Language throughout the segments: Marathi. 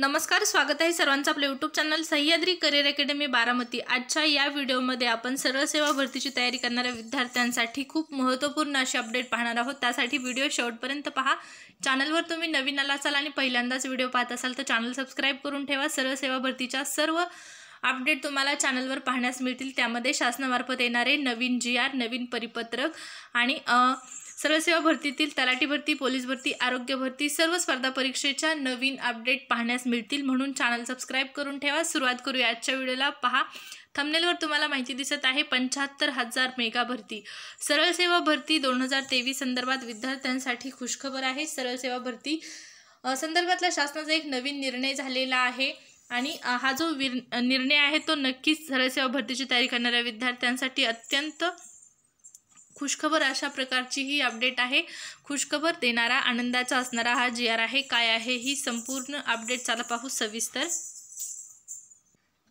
नमस्कार स्वागत आहे सर्वांचं आपलं YouTube channel Sahyadri career academy Baramati आजच्या या व्हिडिओमध्ये आपण सरळ सेवा भरतीची तयारी करणाऱ्या विद्यार्थ्यांसाठी खूप महत्त्वपूर्ण असे अपडेट पाहणार आहोत त्यासाठी व्हिडिओ शेवटपर्यंत पहा चॅनलवर तुम्ही नवीन आला असाल आणि पहिल्यांदाच व्हिडिओ पाहत असाल तर चॅनल सबस्क्राईब करून ठेवा सरळ सेवा भरतीच्या सर्व अपडेट तुम्हाला चॅनलवर पाहण्यास मिळतील त्यामध्ये शासनामार्फत येणारे नवीन जी आर नवीन परिपत्रक आणि सेवा भरतीतील तलाठी भरती पोलीस भरती आरोग्य भरती सर्व स्पर्धा परीक्षेच्या नवीन अपडेट पाहण्यास मिळतील म्हणून चॅनल सबस्क्राईब करून ठेवा सुरुवात करूया आजच्या व्हिडिओला पहा थमनेलवर तुम्हाला माहिती दिसत आहे पंच्याहत्तर हजार मेगा भरती सरळसेवा भरती दोन हजार तेवीस संदर्भात विद्यार्थ्यांसाठी खुशखबर आहे सरळसेवा भरती संदर्भातला शासनाचा एक नवीन निर्णय झालेला आहे आणि हा जो निर्णय आहे तो नक्कीच सरळसेवा भरतीची तयारी करणाऱ्या विद्यार्थ्यांसाठी अत्यंत खुशखबर अशा प्रकारची ही अपडेट आहे खुशखबर देणारा आनंदाचा असणारा हा जी आर आहे काय आहे ही संपूर्ण अपडेट चला पाहू सविस्तर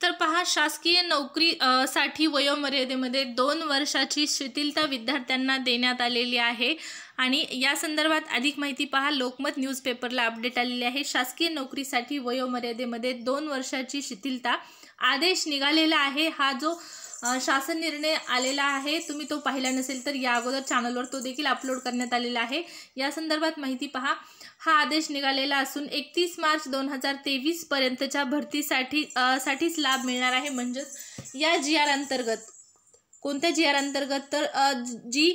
तर पहा शासकीय नोकरी साठी वयोमर्यादेमध्ये दोन वर्षाची शिथिलता विद्यार्थ्यांना देण्यात आलेली आहे आणि या संदर्भात अधिक माहिती पहा लोकमत न्यूजपेपरला अपडेट आलेली आहे शासकीय नोकरीसाठी वयोमर्यादेमध्ये दोन वर्षाची शिथिलता आदेश निघालेला आहे हा जो शासन निर्णय आलेला आहे तुम्ही तो पाहिला नसेल तर या अगोदर चॅनलवर तो देखील अपलोड करण्यात आलेला आहे या संदर्भात माहिती पहा हा आदेश निघालेला असून एकतीस मार्च दोन हजार तेवीसपर्यंतच्या भरतीसाठी साठीच लाभ मिळणार आहे म्हणजेच या जी आर अंतर्गत कोणत्या जी आर अंतर्गत तर जी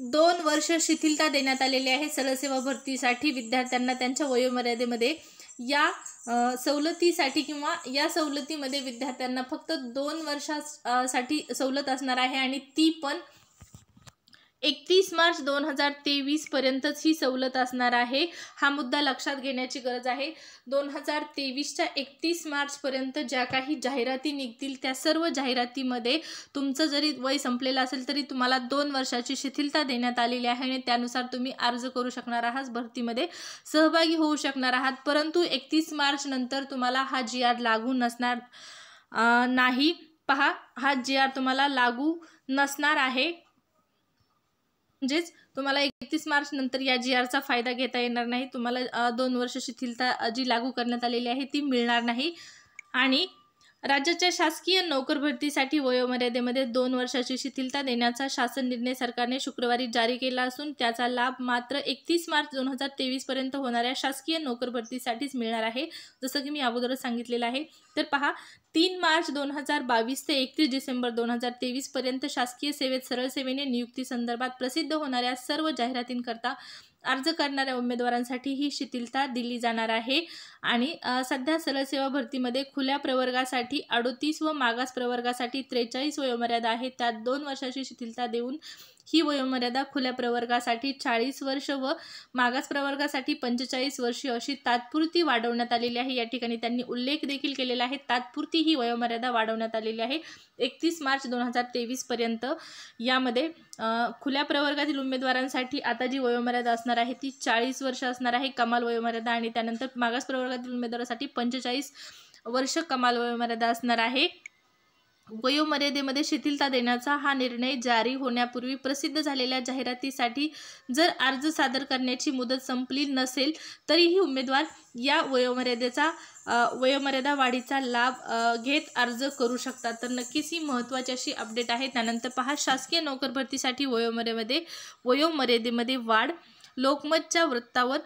दोन वर्ष शिथिलता देण्यात आलेली आहे सरसेवा भरतीसाठी विद्यार्थ्यांना त्यांच्या वयोमर्यादेमध्ये या सवलतीसाठी किंवा या सवलतीमध्ये विद्यार्थ्यांना फक्त दोन वर्षासाठी सवलत असणार आहे आणि ती पण एकतीस मार्च दोन हजार तेवीसपर्यंतच ही सवलत असणार आहे हा मुद्दा लक्षात घेण्याची गरज आहे दोन हजार तेवीसच्या एकतीस मार्चपर्यंत ज्या काही जाहिराती निघतील त्या सर्व जाहिरातीमध्ये तुमचं जरी वय संपलेलं असेल तरी तुम्हाला दोन वर्षाची शिथिलता देण्यात आलेली आहे आणि त्यानुसार तुम्ही अर्ज करू शकणार आहात भरतीमध्ये सहभागी होऊ शकणार आहात परंतु एकतीस मार्च नंतर तुम्हाला हा जी आर लागू नसणार नाही पहा हा जी आर तुम्हाला लागू नसणार आहे म्हणजेच तुम्हाला एकतीस मार्च नंतर या जी आरचा फायदा घेता येणार नाही तुम्हाला दोन वर्ष शिथिलता जी लागू करण्यात आलेली आहे ती मिळणार नाही आणि राज्याच्या शासकीय नोकर भरतीसाठी वयोमर्यादेमध्ये दोन वर्षाची शिथिलता देण्याचा शासन निर्णय सरकारने शुक्रवारी जारी केला असून त्याचा लाभ मात्र एकतीस मार्च दोन हजार तेवीस पर्यंत होणाऱ्या शासकीय नोकर भरतीसाठीच मिळणार आहे जसं की मी अगोदरच सांगितलेलं आहे तर पहा तीन मार्च दोन हजार बावीस ते एकतीस डिसेंबर दोन हजार तेवीस पर्यंत शासकीय सेवेत सरळ सेवेने नियुक्ती संदर्भात प्रसिद्ध होणाऱ्या सर्व जाहिरातींकरता अर्ज करणाऱ्या उमेदवारांसाठी ही शिथिलता दिली जाणार आहे आणि सध्या सरसेवा भरतीमध्ये खुल्या प्रवर्गासाठी अडोतीस व मागास प्रवर्गासाठी त्रेचाळीस वयोमर्यादा आहे त्यात दोन वर्षाची शिथिलता देऊन ही वयोमर्यादा खुल्या प्रवर्गासाठी चाळीस वर्ष व मागास प्रवर्गासाठी पंचेचाळीस वर्षे अशी तात्पुरती वाढवण्यात आलेली आहे या ठिकाणी त्यांनी उल्लेख देखील केलेला आहे तात्पुरती ही वयोमर्यादा वाढवण्यात आलेली आहे एकतीस मार्च दोन हजार तेवीसपर्यंत यामध्ये खुल्या प्रवर्गातील उमेदवारांसाठी आता जी वयोमर्यादा असणार आहे ती चाळीस वर्ष असणार आहे कमाल वयोमर्यादा आणि त्यानंतर मागास प्रवर्गातील उमेदवारासाठी पंचेचाळीस वर्ष कमाल वयोमर्यादा असणार आहे वयोमर्यादेमध्ये शिथिलता देण्याचा हा निर्णय जारी होण्यापूर्वी प्रसिद्ध झालेल्या जाहिरातीसाठी जर अर्ज सादर करण्याची मुदत संपली नसेल तरीही उमेदवार या वयोमर्यादेचा वयोमर्यादा वाढीचा लाभ घेत अर्ज करू शकतात तर नक्कीच ही महत्त्वाची अशी अपडेट आहे त्यानंतर पहा शासकीय नोकर भरतीसाठी वयोमर्यादेमध्ये वयोमर्यादेमध्ये वाढ लोकमतच्या वृत्तावर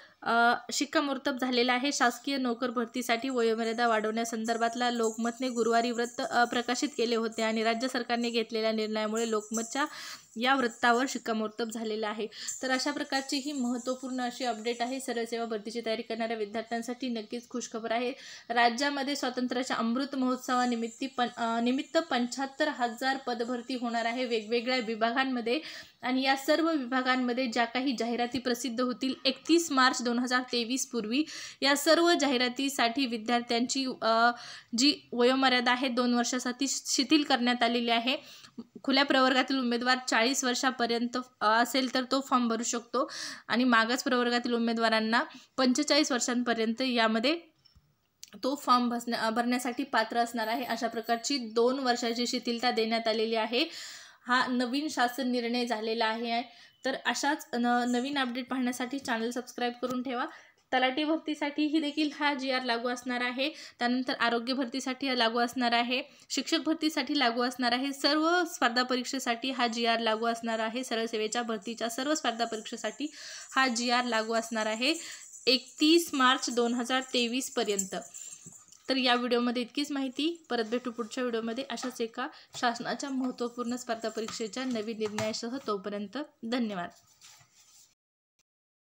शिक्कामोर्तब झालेला आहे शासकीय नोकर भरतीसाठी वयोमर्यादा वाढवण्यासंदर्भातला लोकमतने गुरुवारी वृत्त प्रकाशित केले होते आणि राज्य सरकारने घेतलेल्या निर्णयामुळे लोकमतच्या या वृत्तावर शिक्कामोर्तब झालेला आहे तर अशा प्रकारची ही महत्त्वपूर्ण अशी अपडेट आहे सरळसेवा भरतीची तयारी करणाऱ्या विद्यार्थ्यांसाठी नक्कीच खुशखबर आहे राज्यामध्ये स्वातंत्र्याच्या अमृत महोत्सवानिमित्त पण निमित्त पंच्याहत्तर हजार पदभरती होणार आहे वेगवेगळ्या विभागांमध्ये आणि या सर्व विभागांमध्ये ज्या काही जाहिराती प्रसिद्ध होतील एकतीस मार्च दोन दोन हजार तेवीस पूर्वी या सर्व जाहिरातीसाठी विद्यार्थ्यांची जी वयोमर्यादा आहे दोन वर्षासाठी शिथिल करण्यात आलेली आहे खुल्या प्रवर्गातील उमेदवार चाळीस वर्षापर्यंत असेल तर तो फॉर्म भरू शकतो आणि मागास प्रवर्गातील उमेदवारांना पंचेचाळीस वर्षांपर्यंत यामध्ये तो फॉर्म भरण्या भरण्यासाठी पात्र असणार आहे अशा प्रकारची दोन वर्षाची शिथिलता देण्यात आलेली आहे हा नवीन शासन निर्णय झालेला आहे तर अशाच न नवीन अपडेट पाहण्यासाठी चॅनल सबस्क्राईब करून ठेवा तलाठी भरतीसाठीही देखील हा जी आर लागू असणार आहे त्यानंतर आरोग्य भरतीसाठी लागू असणार आहे शिक्षक भरतीसाठी लागू असणार आहे सर्व स्पर्धा परीक्षेसाठी हा जी आर लागू असणार आहे सरळ सेवेच्या भरतीच्या सर्व स्पर्धा परीक्षेसाठी हा जी आर लागू असणार आहे एकतीस मार्च दोन हजार तेवीसपर्यंत तर या व्हिडिओमध्ये इतकीच माहिती परत भेटू पुढच्या व्हिडिओमध्ये अशाच एका शासनाच्या महत्त्वपूर्ण स्पर्धा परीक्षेच्या नवीन निर्णयासह तोपर्यंत धन्यवाद